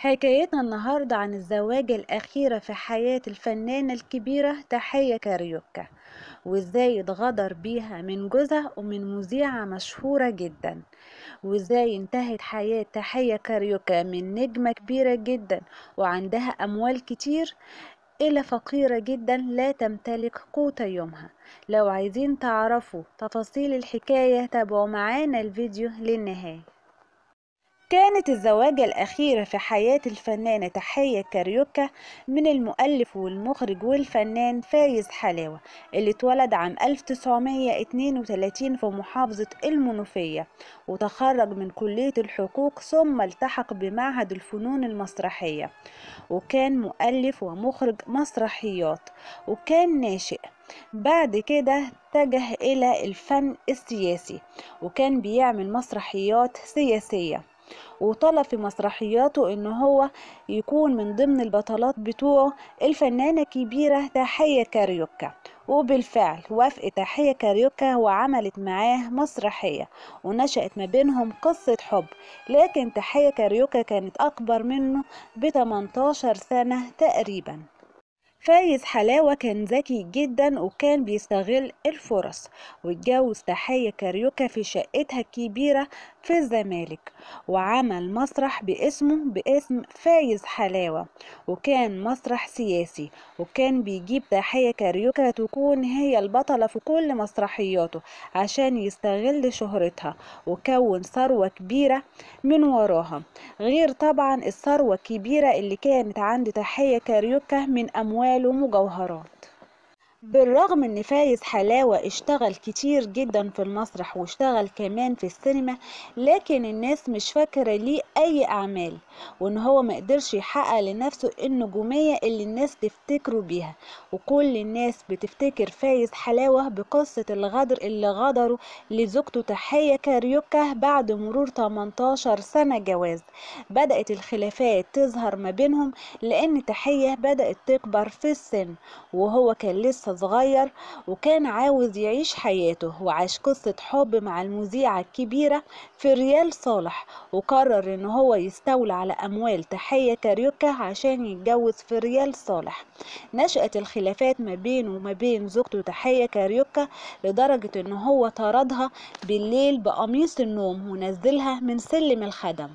حكايتنا النهاردة عن الزواج الأخيرة في حياة الفنانة الكبيرة تحية كاريوكا وإزاي اتغدر بيها من جوزها ومن مذيعة مشهورة جدا وإزاي انتهت حياة تحية كاريوكا من نجمة كبيرة جدا وعندها أموال كتير إلى فقيرة جدا لا تمتلك قوت يومها لو عايزين تعرفوا تفاصيل الحكاية تابعوا معانا الفيديو للنهاية كانت الزواجة الأخيرة في حياة الفنانة تحية كاريوكا من المؤلف والمخرج والفنان فايز حلاوة اللي اتولد عام 1932 في محافظة المنوفية وتخرج من كلية الحقوق ثم التحق بمعهد الفنون المسرحية وكان مؤلف ومخرج مسرحيات وكان ناشئ بعد كده اتجه إلى الفن السياسي وكان بيعمل مسرحيات سياسية وطلب في مسرحياته ان هو يكون من ضمن البطلات بتوعه الفنانة الكبيرة تحية كاريوكا وبالفعل وافق تحية كاريوكا وعملت معاه مسرحية ونشأت ما بينهم قصة حب لكن تحية كاريوكا كانت أكبر منه ب 18 سنة تقريباً فايز حلاوة كان ذكي جدا وكان بيستغل الفرص واتجوز تحية كاريوكا في شقتها الكبيرة في الزمالك وعمل مسرح باسمه باسم فايز حلاوة وكان مسرح سياسي وكان بيجيب تحية كاريوكا تكون هي البطلة في كل مسرحياته عشان يستغل شهرتها وكون ثروة كبيرة من وراها غير طبعا الثروة الكبيرة اللي كانت عند تحية كاريوكا من أموال وأشكال مجوهرة بالرغم ان فايز حلاوة اشتغل كتير جدا في المسرح واشتغل كمان في السينما لكن الناس مش فاكرة ليه اي اعمال وان هو مقدرش يحقق لنفسه النجومية اللي الناس تفتكره بيها وكل الناس بتفتكر فايز حلاوة بقصة الغدر اللي غدره لزوجته تحية كاريوكا بعد مرور 18 سنة جواز بدأت الخلافات تظهر ما بينهم لان تحية بدأت تكبر في السن وهو كان لسه صغير وكان عاوز يعيش حياته وعاش قصة حب مع المذيعة الكبيرة في ريال صالح وقرر ان هو يستولى على اموال تحية كاريوكا عشان يتجوز في ريال صالح نشأت الخلافات ما بينه وما بين زوجته تحية كاريوكا لدرجة ان هو طردها بالليل بقميص النوم ونزلها من سلم الخدم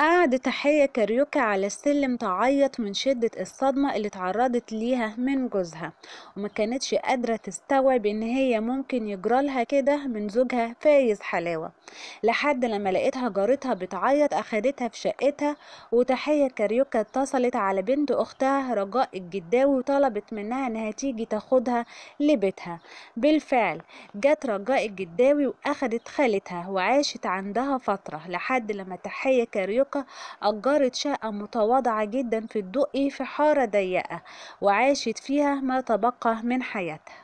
قعدت تحية كاريوكا على السلم تعيط من شدة الصدمة اللي اتعرضت ليها من جوزها وما كانتش قادرة تستوعب ان هي ممكن يجرالها كده من زوجها فايز حلاوة لحد لما لقيتها جارتها بتعيط اخدتها في شقتها وتحية كاريوكا اتصلت على بنت اختها رجاء الجداوي وطلبت منها انها تيجي تاخدها لبيتها بالفعل جت رجاء الجداوي واخدت خالتها وعاشت عندها فترة لحد لما تحية كاريوكا العملاقة أجرت شقة متواضعة جدا في الدقي في حارة ضيقة وعاشت فيها ما تبقى من حياتها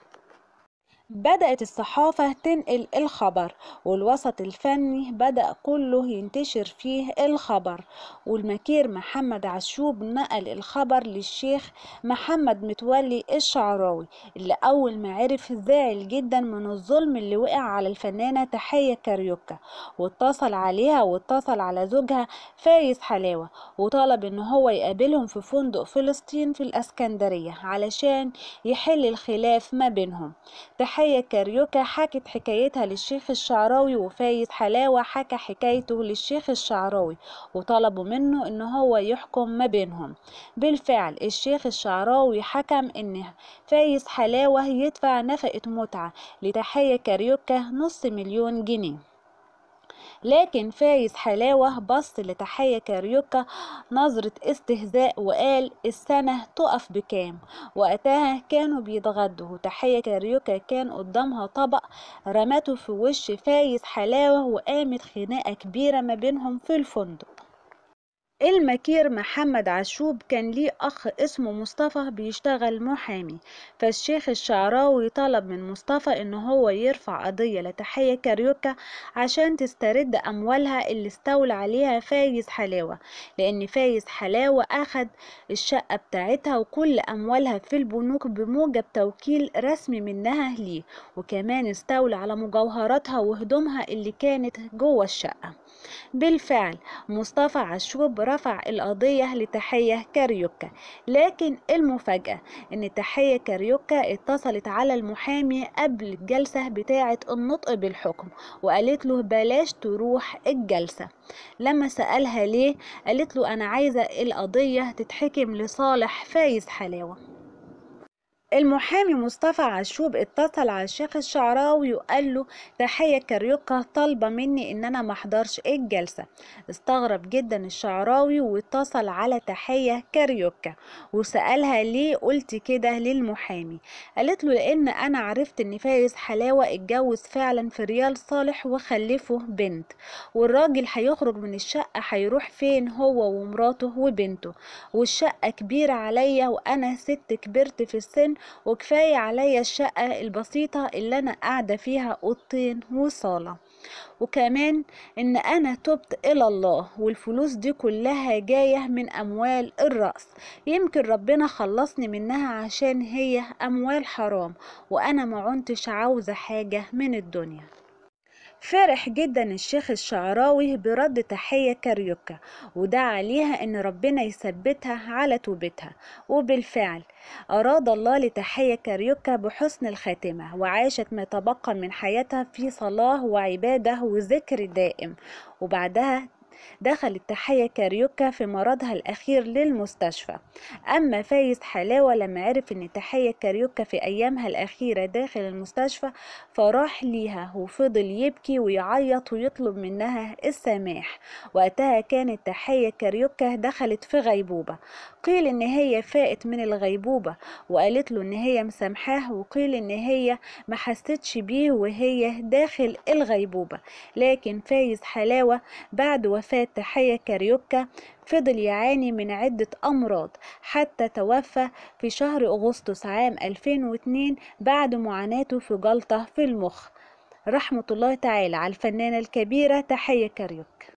بدأت الصحافة تنقل الخبر والوسط الفني بدأ كله ينتشر فيه الخبر والمكير محمد عشوب نقل الخبر للشيخ محمد متولي الشعراوي اللي أول ما عرف زعل جدا من الظلم اللي وقع على الفنانة تحية كاريوكا واتصل عليها واتصل على زوجها فايز حلاوة وطلب ان هو يقابلهم في فندق فلسطين في الاسكندرية علشان يحل الخلاف ما بينهم تحية ضحية كاريوكا حكت حكايتها للشيخ الشعراوي وفايز حلاوة حكى حكايته للشيخ الشعراوي وطلبوا منه ان هو يحكم ما بينهم بالفعل الشيخ الشعراوي حكم ان فايز حلاوة يدفع نفقة متعة لتحية كاريوكا نص مليون جنيه لكن فايز حلاوة بص لتحية كاريوكا نظرة استهزاء وقال السنة تقف بكام وقتها كانوا بيتغدوا تحية كاريوكا كان قدامها طبق رمته في وش فايز حلاوة وقامت خناقة كبيرة ما بينهم في الفندق المكير محمد عشوب كان ليه أخ اسمه مصطفى بيشتغل محامي فالشيخ الشعراوي طلب من مصطفى إن هو يرفع قضية لتحية كاريوكا عشان تسترد أموالها اللي استولى عليها فايز حلاوة لأن فايز حلاوة أخد الشقة بتاعتها وكل أموالها في البنوك بموجب توكيل رسمي منها ليه وكمان استولى على مجوهراتها وهدومها اللي كانت جوه الشقة بالفعل مصطفى عشوب رفع القضية لتحية كاريوكا لكن المفاجأة ان تحية كاريوكا اتصلت على المحامي قبل الجلسة بتاعة النطق بالحكم وقالت له بلاش تروح الجلسة لما سألها ليه قالت له انا عايزة القضية تتحكم لصالح فايز حلاوة المحامي مصطفى عشوب اتصل على الشيخ الشعراوي وقال له تحية كاريوكا طالبة مني ان انا محضرش الجلسة استغرب جدا الشعراوي واتصل على تحية كاريوكا وسألها ليه قلت كده للمحامي قالت له لان انا عرفت ان فايز حلاوة اتجوز فعلا في ريال صالح وخلفه بنت والراجل هيخرج من الشقة هيروح فين هو ومراته وبنته والشقة كبيرة عليا وانا ست كبرت في السن وكفاية عليا الشقة البسيطة اللي أنا قاعدة فيها أوضتين وصالة وكمان ان انا تبت الى الله والفلوس دي كلها جايه من اموال الراس يمكن ربنا خلصني منها عشان هي اموال حرام وانا معنتش عاوزه حاجه من الدنيا فرح جدا الشيخ الشعراوي برد تحية كاريوكا ودعا ليها ان ربنا يثبتها على توبتها وبالفعل أراد الله لتحية كاريوكا بحسن الخاتمة وعاشت ما تبقى من حياتها في صلاة وعبادة وذكر دائم وبعدها دخلت تحية كاريوكا في مرضها الأخير للمستشفى أما فايز حلاوة لما عرف أن تحية كاريوكا في أيامها الأخيرة داخل المستشفى فراح ليها وفضل يبكي ويعيط ويطلب منها السماح وقتها كانت تحية كاريوكا دخلت في غيبوبة قيل أن هي فاقت من الغيبوبة وقالت له أن هي مسامحاه وقيل أن هي ما حستش بيه وهي داخل الغيبوبة لكن فايز حلاوة بعد وفاة وفاة تحية كاريوكا فضل يعاني من عدة أمراض حتى توفى في شهر أغسطس عام 2002 بعد معاناته في جلطة في المخ رحمة الله تعالى على الفنانة الكبيرة تحية كاريوكا